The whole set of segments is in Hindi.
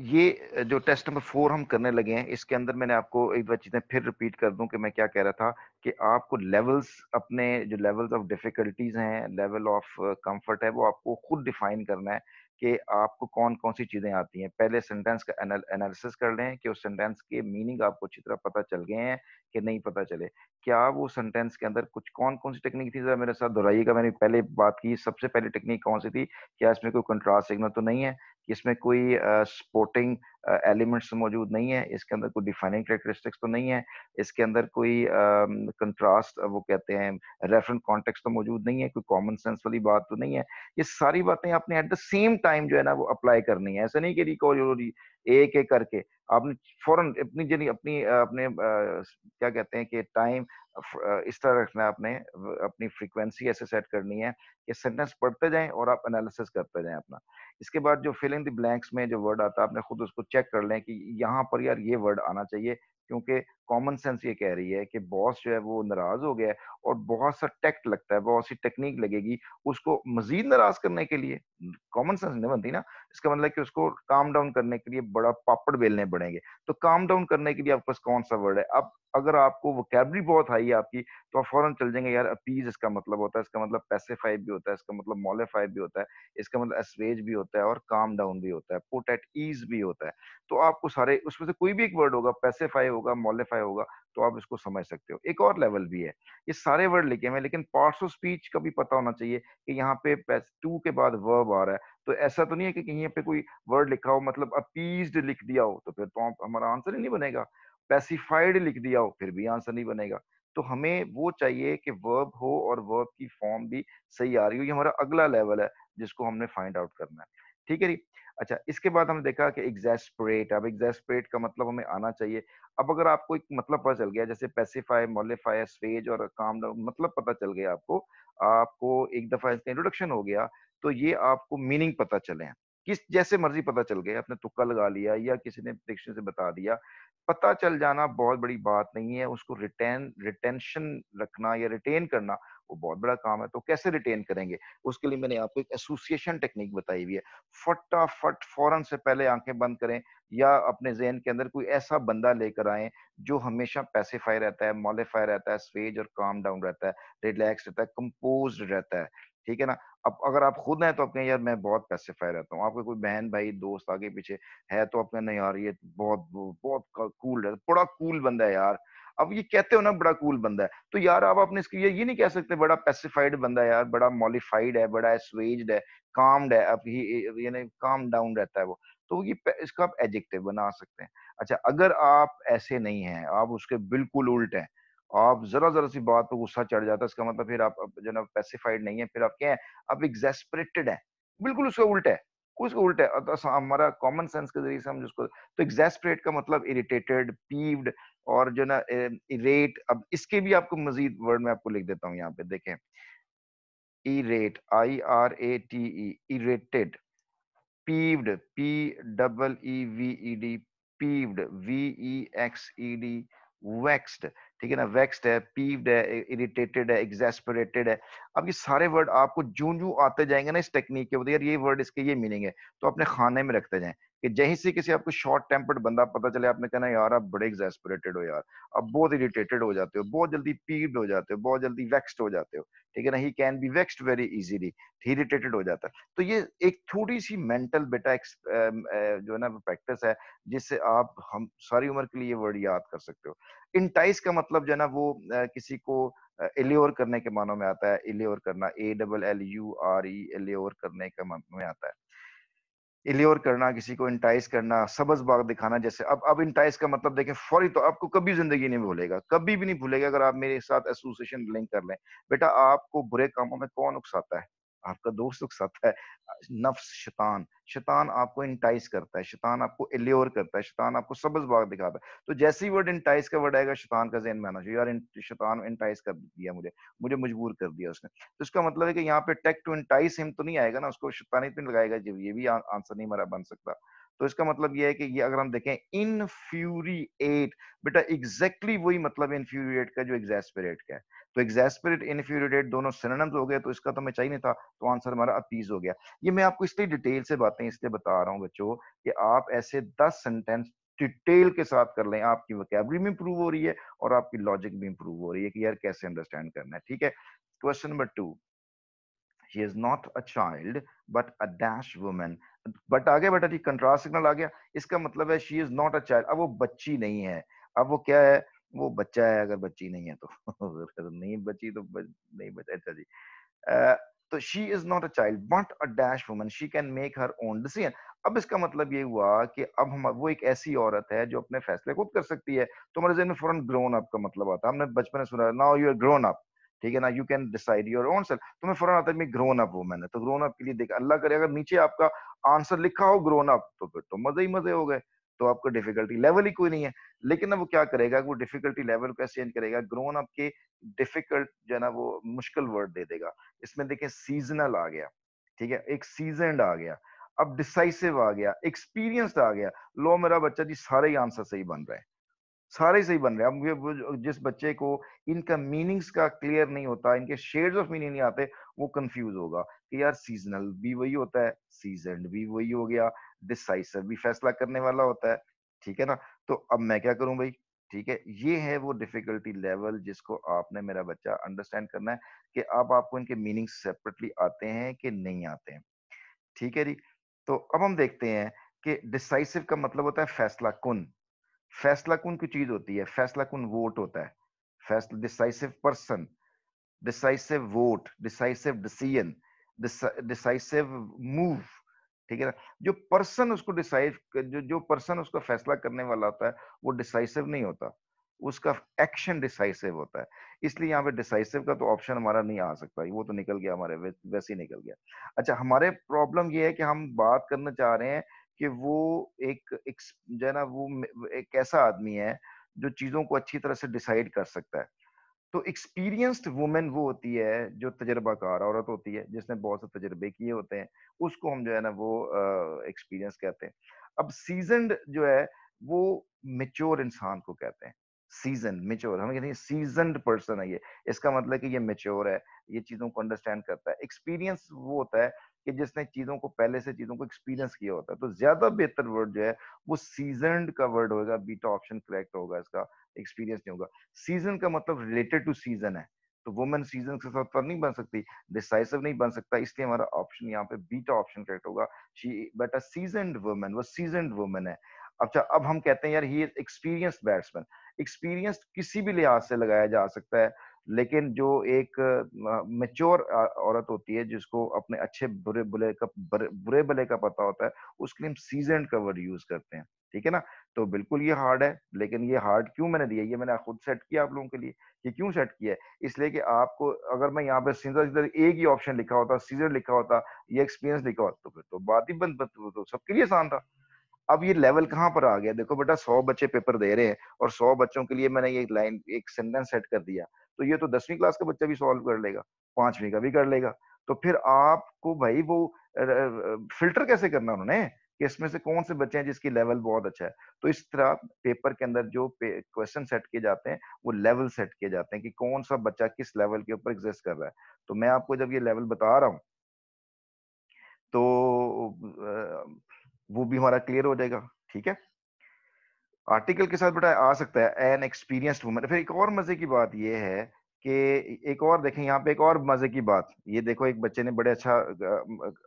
ये जो टेस्ट नंबर फोर हम करने लगे हैं इसके अंदर मैंने आपको एक बार चीज़ें फिर रिपीट कर दूं कि मैं क्या कह रहा था कि आपको लेवल्स अपने जो लेवल्स ऑफ डिफ़िकल्टीज़ हैं लेवल ऑफ कंफर्ट है वो आपको खुद डिफाइन करना है कि आपको कौन कौन सी चीज़ें आती हैं पहले सेंटेंस का एनालिसिस कर लें कि उस सेंटेंस के मीनिंग आपको अच्छी तरह पता चल गए हैं कि नहीं पता चले क्या वो सेंटेंस के अंदर कुछ कौन कौन सी टेक्निक थी ज़रा मेरे साथ दोहराइएगा मैंने पहले बात की सबसे पहले टेक्निक कौन सी थी क्या इसमें कोई कंट्रास्ट सिग्नल तो नहीं है इसमें कोई स्पोर्टिंग तो एलिमेंट्स मौजूद नहीं है इसके अंदर कोई डिफाइनिंग करेक्टरिस्टिक्स तो नहीं है इसके अंदर कोई कंट्रास्ट वो कहते हैं रेफरेंट कॉन्टेक्स्ट तो मौजूद नहीं है कोई कॉमन सेंस वाली बात तो नहीं है ये सारी बातें आपने एट द सेम टाइम जो है ना वो अप्लाई करनी है ऐसा नहीं कि रिकॉल एक एक करके आपने फौरन अपनी जनी अपनी अपने क्या कहते हैं कि टाइम इस तरह रखना आपने अपनी फ्रीक्वेंसी ऐसे सेट करनी है कि सेंटेंस पढ़ते जाएं और आप एनालिसिस करते जाएं अपना इसके बाद जो फिलिंग द ब्लैंक्स में जो वर्ड आता है आपने खुद उसको चेक कर लें कि यहाँ पर यार ये वर्ड आना चाहिए क्योंकि कॉमन सेंस ये कह रही है कि बॉस जो है वो नाराज हो गया है और बहुत सा टेक्ट लगता है बहुत सी टेक्निक लगेगी उसको मजीद नाराज करने के लिए कॉमन सेंस नहीं बनती ना इसका मतलब कि उसको काम डाउन करने के लिए बड़ा पापड़ बेलने पड़ेंगे तो काम डाउन करने के लिए आपके पास कौन सा वर्ड है अब अगर आपको वोकेबरी बहुत हाई है आपकी तो आप फौरन चल जाएंगे यार अपीज इसका मतलब होता है इसका मतलब पैसिफाई भी होता है इसका मतलब मॉलिफाई भी होता है इसका मतलब एसवेज भी होता है और काम डाउन भी होता है पुट एट ईज भी होता है तो आपको सारे उसमें से कोई भी एक वर्ड होगा पैसिफाई होगा होगा मॉलिफाई होगा तो आप इसको समझ सकते हो एक और लेवल भी है ये सारे वर्ड लिखे हुए लेकिन पार्ट्स ऑफ स्पीच का भी पता होना चाहिए कि यहाँ पे टू के बाद वर्ब आ रहा है तो ऐसा तो नहीं है कि कहीं पे कोई वर्ड लिखा हो मतलब अपीज लिख दिया हो तो फिर तो हमारा आंसर ही नहीं बनेगा पैसिफाइड लिख दिया हो फिर भी आंसर नहीं बनेगा तो हमें वो चाहिए कि वर्ब हो और वर्ब की फॉर्म भी सही आ रही हो ये हमारा अगला लेवल है जिसको हमने फाइंड आउट करना है ठीक है जी अच्छा इसके बाद हमने देखा कि एग्जेस्परेट अब एग्जेस्परेट का मतलब हमें आना चाहिए अब अगर आपको एक मतलब पता चल गया जैसे पैसिफाई मोलिफाई स्वेज और काम मतलब पता चल गया आपको आपको एक दफा इसका इंट्रोडक्शन हो गया तो ये आपको मीनिंग पता चले किस जैसे मर्जी पता चल गया आपने तुक्का लगा लिया या किसी ने प्रिडिक्शन से बता दिया पता चल जाना बहुत बड़ी बात नहीं है उसको रिटेन रिटेंशन रखना या रिटेन करना वो बहुत बड़ा काम है तो कैसे रिटेन करेंगे उसके लिए मैंने आपको एक एसोसिएशन टेक्निक बताई हुई है फटाफट फौरन से पहले आंखें बंद करें या अपने जहन के अंदर कोई ऐसा बंदा लेकर आए जो हमेशा पैसेफाई रहता है मॉलिफाई रहता है स्वेज और काम डाउन रहता है रिलैक्स रहता है कंपोज रहता है ठीक है ना अब अगर आप खुद हैं तो आप कहें यार मैं बहुत पैसिफाई रहता हूँ आपका कोई बहन भाई दोस्त आगे पीछे है तो आप कहें नहीं यार ये बहुत बहुत कूल है बड़ा कूल बंदा है यार अब ये कहते हो ना बड़ा कूल बंदा है तो यार आप अपने इसके ये नहीं कह सकते बड़ा पेसिफाइड बंदा है यार बड़ा मॉलिफाइड है बड़ा एसवेज्ड है कामड है अब ही यानी काम डाउन रहता है वो तो ये इसका आप एडजेक्टिव बना सकते हैं अच्छा अगर आप ऐसे नहीं हैं आप उसके बिल्कुल उल्ट हैं आप जरा जरा सी बात पर गुस्सा चढ़ जाता है इसका मतलब फिर आप जो ना पेसिफाइड नहीं है फिर आप क्या है आप एग्जेस्परेटेड है बिल्कुल उसका उल्टा है उसको उल्टा है तो हमारा कॉमन सेंस के जरिए से हम जिसको तो एग्जेस्परेट का मतलब इरिटेटेड पीव्ड और जो ना इरेट अब इसके भी आपको मजीद वर्ड में आपको लिख देता हूँ यहाँ पे देखें irate I R A T E irated peeved P double E V E D peeved V E X E D -E vexed ठीक है ना वैक्स्ड है पीव्ड है इरिटेटेड है एग्जेस्परेटेड है अब ये सारे वर्ड आपको जू जू आते जाएंगे ना इस टेक्निक के मतलब यार ये वर्ड इसके ये मीनिंग है तो अपने खाने में रखते जाएं कि से किसी आपको शॉर्ट टेम्पर्ड बंदा पता चले आपने कहना यार आप बड़े एग्जेस्परेटेड हो यार आप बहुत इरिटेटेड हो जाते हो बहुत जल्दी पीड हो जाते हो बहुत जल्दी वेक्स्ड हो जाते हो ठीक है ना he can be vexed very easily irritated हो जाता है तो ये एक थोड़ी सी मेंटल बेटा जो है ना प्रैक्टिस है जिससे आप हम सारी उम्र के लिए वर्ड याद कर सकते हो इंटाइस का मतलब जो है ना वो uh, किसी को एलियोर uh, करने के मानों में आता है एलियोर करना A double L U R E allure करने के मानों में आता है एलियोर करना किसी को इंटाइस करना सबज बाग दिखाना जैसे अब अब इंटाइस का मतलब देखें फौरी तो आपको कभी जिंदगी नहीं भूलेगा कभी भी नहीं भूलेगा अगर आप मेरे साथ एसोसिएशन लिंक कर लें बेटा आपको बुरे कामों में कौन उकसाता है आपका दोस्त दुख सत है नफ्स शैतान शैतान आपको इंटाइस करता है शैतान आपको एल्योर करता है शैतान आपको सबज बाग दिखाता है तो जैसे ही वर्ड इंटाइस का वर्ड आएगा शैतान का जहन में आना चाहिए यार शैतान इंटाइस कर दिया मुझे मुझे मजबूर कर दिया उसने तो उसका मतलब है कि यहाँ पे टेक टू इंटाइस हिम तो नहीं आएगा ना उसको शैतानित तो नहीं लगाएगा जब ये भी आंसर नहीं हमारा बन सकता तो इसका मतलब यह है कि ये अगर हम देखें इनफ्यूरिएट बेटा एग्जैक्टली वही मतलब इनफ्यूरिएट का जो एग्जैस्परेट का है तो एग्जैस्परेट इनफ्यूरिएट दोनों सिनोनिम्स हो गए तो इसका तो मैं चाहिए नहीं था तो आंसर हमारा अपीज हो गया ये मैं आपको इसलिए डिटेल से बातें इसलिए बता रहा हूँ बच्चों कि आप ऐसे दस सेंटेंस डिटेल के साथ कर लें आपकी वकेबरी भी इंप्रूव हो रही है और आपकी लॉजिक भी इंप्रूव हो रही है कि यार कैसे अंडरस्टैंड करना है ठीक है question number two she is not a child but a dash woman but आ गया बेटा जी कंट्रास्ट सिग्नल आ गया इसका मतलब है she is not a child अब वो बच्ची नहीं है अब वो क्या है वो बच्चा है अगर बच्ची नहीं है तो नहीं बच्ची तो बच, नहीं बच्चा अच्छा जी तो she is not a child but a dash woman she can make her own decision अब इसका मतलब ये हुआ कि अब हम वो एक ऐसी औरत है जो अपने फैसले खुद कर सकती है तो हमारे जहन में फॉरन ग्रोन अप का मतलब आता है हमने बचपन में सुना now you are grown up ठीक है ना you can decide your own self तो मैं फौरन आता है ग्रोन अप वुमेन मैंने तो ग्रोन अप के लिए देखा अल्लाह करे अगर नीचे आपका आंसर लिखा हो ग्रोन अप तो फिर तो मजे ही मजे हो गए तो आपको डिफिकल्टी लेवल ही कोई नहीं है लेकिन ना वो क्या करेगा वो डिफिकल्टी लेवल कैसे चेंज करेगा ग्रोन अप के डिफिकल्ट जो है ना वो मुश्किल वर्ड दे देगा इसमें देखें सीजनल आ गया ठीक है एक सीजनड आ गया अब डिसाइसिव आ गया एक्सपीरियंस आ गया लो मेरा बच्चा जी सारे ही आंसर सही बन रहे हैं सारे सही बन रहे हैं अब जिस बच्चे को इनका मीनिंग्स का क्लियर नहीं होता इनके शेड्स ऑफ मीनिंग नहीं आते वो कंफ्यूज होगा कि यार सीजनल भी वही होता है सीजन भी वही हो गया डिसाइसिव भी फैसला करने वाला होता है ठीक है ना तो अब मैं क्या करूं भाई ठीक है ये है वो डिफिकल्टी लेवल जिसको आपने मेरा बच्चा अंडरस्टैंड करना है कि आप आपको इनके मीनिंग सेपरेटली आते हैं कि नहीं आते हैं ठीक है जी तो अब हम देखते हैं कि डिसाइसिव का मतलब होता है फैसला कुन फैसला कौन की चीज होती है फैसला कौन वोट होता है फैसला decisive person decisive vote decisive decision decisive move ठीक है ना जो पर्सन उसको डिसाइड जो जो पर्सन उसका फैसला करने वाला होता है वो डिसाइसिव नहीं होता उसका एक्शन डिसाइसिव होता है इसलिए यहाँ पे डिसाइसिव का तो ऑप्शन हमारा नहीं आ सकता वो तो निकल गया हमारे वैसे ही निकल गया अच्छा हमारे प्रॉब्लम ये है कि हम बात करना चाह रहे हैं कि वो एक, एक जो है ना वो एक ऐसा आदमी है जो चीज़ों को अच्छी तरह से डिसाइड कर सकता है तो एक्सपीरियंस्ड वुमेन वो होती है जो तजर्बाकार औरत होती है जिसने बहुत से तजर्बे किए होते हैं उसको हम जो है ना वो एक्सपीरियंस कहते हैं अब सीजनड जो है वो मेच्योर इंसान को कहते हैं सीजन मेच्योर हम कहते हैं सीजनड पर्सन है ये इसका मतलब कि ये मेच्योर है ये चीज़ों को अंडरस्टैंड करता है एक्सपीरियंस वो होता है कि जिसने चीजों को पहले से चीजों को एक्सपीरियंस किया होता है तो ज्यादा बेहतर वर्ड जो है वो सीजनड का वर्ड होगा बीटा ऑप्शन करेक्ट होगा इसका एक्सपीरियंस नहीं होगा सीजन का मतलब रिलेटेड टू सीजन है तो वुमेन सीजन के साथ पर तो नहीं बन सकती डिसाइसिव नहीं बन सकता इसलिए हमारा ऑप्शन यहाँ पे बीटा ऑप्शन करेक्ट होगा she but a seasoned woman वो सीजनड वुमेन है अच्छा अब हम कहते हैं यार ही एक्सपीरियंस बैट्समैन एक्सपीरियंस किसी भी लिहाज से लगाया जा सकता है लेकिन जो एक मेच्योर औरत होती है जिसको अपने अच्छे बुरे बुले का बुरे बले का पता होता है उसके लिए हम सीजन कवर यूज करते हैं ठीक है ना तो बिल्कुल ये हार्ड है लेकिन ये हार्ड क्यों मैंने दिया ये मैंने खुद सेट किया आप लोगों के लिए ये क्यों सेट किया है इसलिए कि आपको अगर मैं यहाँ पे सीधा सीधा एक ही ऑप्शन लिखा होता सीजर लिखा होता ये एक्सपीरियंस लिखा होता तो फिर तो बात ही बंद तो सबके लिए आसान था अब ये लेवल कहाँ पर आ गया देखो बेटा सौ बच्चे पेपर दे रहे हैं और सौ बच्चों के लिए मैंने ये लाइन एक सेंटेंस सेट कर दिया तो ये तो दसवीं क्लास का बच्चा भी सॉल्व कर लेगा पांचवी का भी कर लेगा तो फिर आपको भाई वो फिल्टर कैसे करना उन्होंने कि इसमें से कौन से बच्चे हैं जिसकी लेवल बहुत अच्छा है तो इस तरह पेपर के अंदर जो क्वेश्चन सेट किए जाते हैं वो लेवल सेट किए जाते हैं कि कौन सा बच्चा किस लेवल के ऊपर एग्जिस्ट कर रहा है तो मैं आपको जब ये लेवल बता रहा हूँ तो वो भी हमारा क्लियर हो जाएगा ठीक है आर्टिकल के साथ बेटा आ सकता है एन एक्सपीरियंस्ड वुमन फिर एक और मजे की बात यह है कि एक और देखें यहाँ पे एक और मजे की बात ये देखो एक बच्चे ने बड़े अच्छा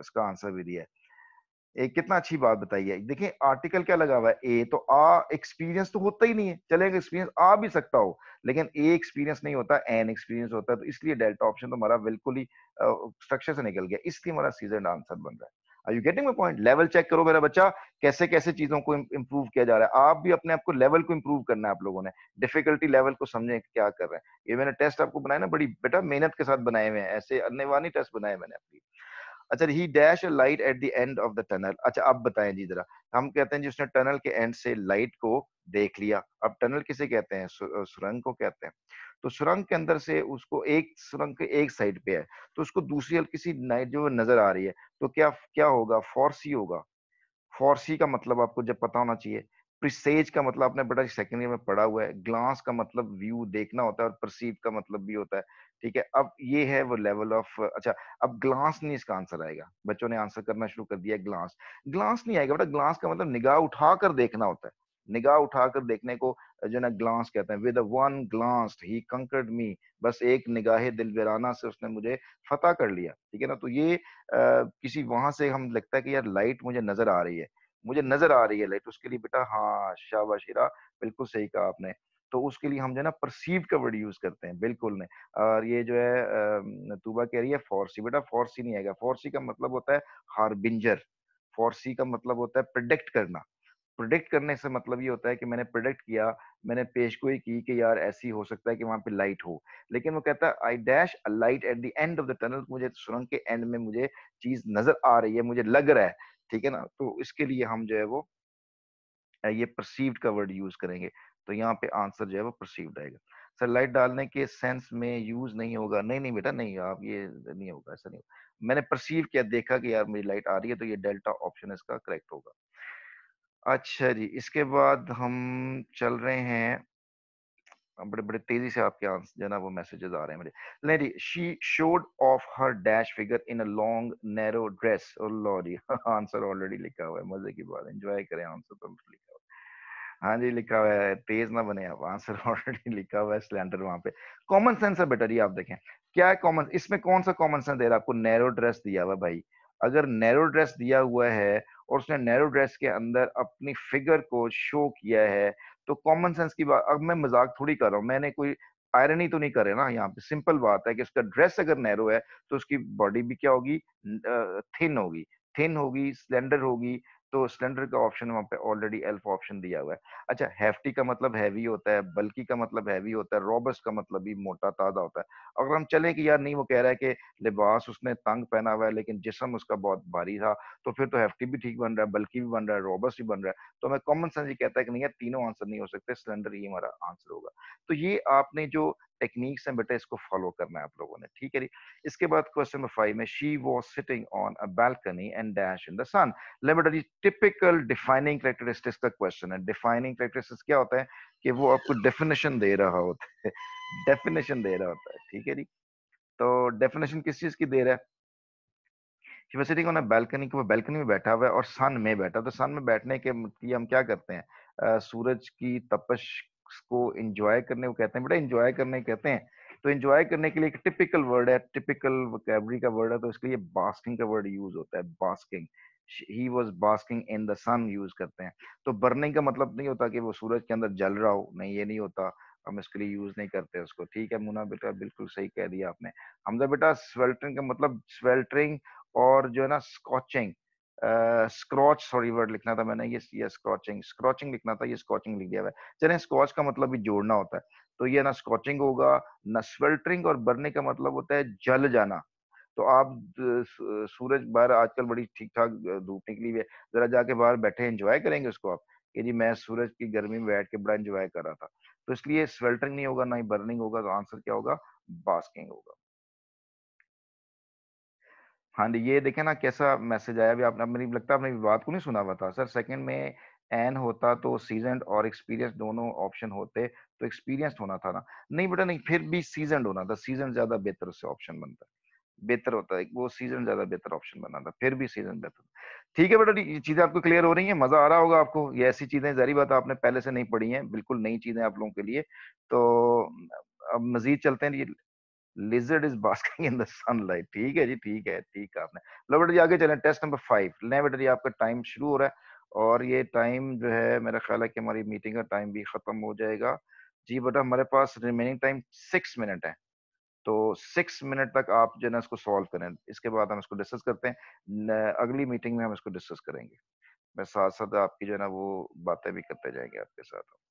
इसका आंसर भी दिया है एक कितना अच्छी बात बताई है देखिए आर्टिकल क्या लगा हुआ है ए तो आ एक्सपीरियंस तो होता ही नहीं है चले एक्सपीरियंस आ भी सकता हो लेकिन ए एक्सपीरियंस नहीं होता एन एक्सपीरियंस होता है तो इसलिए डेल्टा ऑप्शन तो हमारा बिल्कुल ही स्ट्रक्चर से निकल गया इसलिए हमारा सीजन आंसर बन रहा है are you getting my point level check करो मेरा बच्चा कैसे कैसे चीजों को इम्प्रूव किया जा रहा है आप भी अपने आप को लेवल को इम्प्रूव करना है आप लोगों ने डिफिकल्टी लेवल को समझे क्या कर रहे हैं ये मैंने टेस्ट आपको बनाया ना बड़ी बेटा मेहनत के साथ बनाए हुए हैं ऐसे अन्य टेस्ट बनाए मैंने अपनी अच्छा ही dash a light at the end of the tunnel अच्छा अब बताएं जी जरा हम कहते हैं जी उसने टनल के एंड से लाइट को देख लिया अब टनल किसे कहते हैं सुरंग को कहते हैं तो सुरंग के अंदर से उसको एक सुरंग के एक साइड पे है तो उसको दूसरी हल्की सी नाइट जो नजर आ रही है तो क्या क्या होगा फोर्सी होगा फोर्सी का मतलब आपको जब पता होना चाहिए प्रिसेज का मतलब आपने बेटा सेकेंड ईयर में पढ़ा हुआ है ग्लांस का मतलब व्यू देखना होता है और परसीव का मतलब भी होता है ठीक है अब ये है वो लेवल ऑफ अच्छा अब ग्लांस नहीं इसका आंसर आएगा बच्चों ने आंसर करना शुरू कर दिया ग्लांस ग्लांस नहीं आएगा बेटा ग्लांस का मतलब निगाह उठाकर देखना होता है निगाह उठाकर देखने को जो ना ग्लांस कहते हैं विद वन ग्लांस ही कंकर्ड मी बस एक निगाह दिल वराना से उसने मुझे फतेह कर लिया ठीक है ना तो ये आ, किसी वहां से हम लगता है कि यार लाइट मुझे नजर आ रही है मुझे नजर आ रही है लाइट उसके लिए बेटा हाँ शाबाश शिरा बिल्कुल सही कहा आपने तो उसके लिए हम जो है ना परसीव का वर्ड यूज करते हैं बिल्कुल नहीं और ये जो है तूबा कह रही है फॉरसी बेटा फॉरसी नहीं आएगा फॉरसी का मतलब होता है हारबिंजर फॉरसी का मतलब होता है प्रोडक्ट करना प्रोडिक्ट करने से मतलब ये होता है कि मैंने प्रोडिक्ट किया मैंने पेशगोई की कि यार ऐसी हो सकता है कि वहां पे लाइट हो लेकिन वो कहता है I dash a light at the end of the tunnel मुझे सुरंग के एंड में मुझे चीज नजर आ रही है मुझे लग रहा है ठीक है ना तो इसके लिए हम जो है वो ये परसीव्ड का वर्ड यूज करेंगे तो यहाँ पे आंसर जो है वो परसीव्ड आएगा सर लाइट डालने के सेंस में यूज नहीं होगा नहीं नहीं बेटा नहीं आप ये नहीं होगा ऐसा नहीं होगा मैंने परसीव किया देखा कि यार मेरी लाइट आ रही है तो ये डेल्टा ऑप्शन इसका करेक्ट होगा अच्छा जी इसके बाद हम चल रहे हैं बड़े बड़े तेजी से आपके आंसर जो ना वो मैसेजेस आ रहे हैं मुझे lady she showed off her dash figure in a long narrow dress और लो आंसर ऑलरेडी लिखा हुआ है मजे की बात एंजॉय करें आंसर तो लिखा हुआ है हाँ जी लिखा हुआ है तेज ना बने आप आंसर ऑलरेडी लिखा हुआ है सिलेंडर वहां पे कॉमन सेंस है बेटा जी आप देखें क्या है कॉमन इसमें कौन सा कॉमन सेंस दे रहा है आपको नैरो ड्रेस दिया हुआ भाई अगर नैरो ड्रेस दिया हुआ है और उसने नैरो ड्रेस के अंदर अपनी फिगर को शो किया है तो कॉमन सेंस की बात अब मैं मजाक थोड़ी कर रहा हूँ मैंने कोई आयरनी तो नहीं करे ना यहाँ पे सिंपल बात है कि उसका ड्रेस अगर नैरो है तो उसकी बॉडी भी क्या होगी थिन होगी थिन होगी स्लेंडर होगी तो सिलेंडर का ऑप्शन वहाँ पे ऑलरेडी एल्फ ऑप्शन दिया हुआ है अच्छा हैफ्टी का मतलब हैवी होता है बल्कि का मतलब हैवी होता है रॉबस्ट का मतलब भी मोटा ताजा होता है अगर हम चले कि यार नहीं वो कह रहा है कि लिबास उसने तंग पहना हुआ है लेकिन जिसम उसका बहुत भारी था तो फिर तो हेफ्टी भी ठीक बन रहा है बल्कि भी बन रहा है रॉबस्ट भी बन रहा है तो हमें कॉमन सेंस ये कहता है कि नहीं यार तीनों आंसर नहीं हो सकते सिलेंडर ही हमारा आंसर होगा तो ये आपने जो टेक्निक्स हैं बेटा इसको फॉलो करना है आप लोगों ने ठीक है इसके बाद क्वेश्चन नंबर फाइव में she was sitting on a balcony and dash in the sun लेमेटा जी टिपिकल डिफाइनिंग करेक्टरिस्टिक्स का क्वेश्चन है डिफाइनिंग करेक्टरिस्टिक्स क्या होता है कि वो आपको डेफिनेशन दे रहा होता है डेफिनेशन दे रहा होता है ठीक है जी तो डेफिनेशन किस चीज की दे रहा है यूनिवर्सिटी को बैल्कनी के वो बैल्कनी में बैठा हुआ है और सन में बैठा तो सन में बैठने के लिए हम क्या करते हैं सूरज की तपश को एंजॉय करने को कहते हैं बेटा इंजॉय करने कहते हैं तो इंजॉय करने के लिए एक टिपिकल वर्ड है टिपिकल वोकेबरी का वर्ड है तो इसके लिए बास्किंग का वर्ड यूज होता है basking he was basking in the sun use करते हैं तो बर्निंग का मतलब नहीं होता कि वो सूरज के अंदर जल रहा हो नहीं ये नहीं होता हम इसके लिए यूज नहीं करते उसको ठीक है मुना बेटा बिल्कुल सही कह दिया आपने हमजा बेटा स्वेल्टरिंग का मतलब स्वेल्टरिंग और जो है ना स्कॉचिंग स्क्रॉच सॉरी वर्ड लिखना था मैंने ये ये स्क्रॉचिंग स्क्रॉचिंग लिखना था ये स्कॉचिंग लिख दिया हुआ है चले स्कॉच का मतलब भी जोड़ना होता है तो ये ना स्कॉचिंग होगा ना स्वेल्टरिंग और बरने का मतलब होता है जल जाना तो आप सूरज बाहर आजकल बड़ी ठीक ठाक धूप निकली हुई है जरा जाके बाहर बैठे एंजॉय करेंगे उसको आप कि जी मैं सूरज की गर्मी में बैठ के बड़ा एंजॉय कर रहा था तो इसलिए स्वेल्टरिंग नहीं होगा ना ही बर्निंग होगा तो आंसर क्या होगा बास्किंग होगा हाँ जी ये देखे ना कैसा मैसेज आया अभी आपने मेरी लगता है आपने बात को नहीं सुना हुआ था सर सेकंड में एन होता तो सीजन और एक्सपीरियंस दोनों ऑप्शन होते तो एक्सपीरियंस होना था ना नहीं बेटा नहीं फिर भी सीजन होना था सीजन ज्यादा बेहतर उससे ऑप्शन बनता है बेहतर होता है वो सीजन ज्यादा बेहतर ऑप्शन बना था फिर भी सीजन बेहतर ठीक है बेटा ये चीजें आपको क्लियर हो रही है मजा आ रहा होगा आपको ये ऐसी चीजें जारी बात आपने पहले से नहीं पढ़ी हैं बिल्कुल नई चीजें आप लोगों के लिए तो अब मजीद चलते हैं ये lizard is basking in the sunlight ठीक है जी ठीक है ठीक है आपने लो बेटा जी आगे चले टेस्ट नंबर फाइव लें बेटा जी आपका टाइम शुरू हो रहा है और ये टाइम जो है मेरा ख्याल है कि हमारी मीटिंग का टाइम भी ख़त्म हो जाएगा जी बेटा हमारे पास रिमेनिंग टाइम सिक्स मिनट है तो सिक्स मिनट तक आप जो है ना इसको सॉल्व करें इसके बाद हम इसको डिस्कस करते हैं अगली मीटिंग में हम इसको डिस्कस करेंगे मैं साथ साथ आपकी जो है ना वो बातें भी करते जाएंगे आपके साथ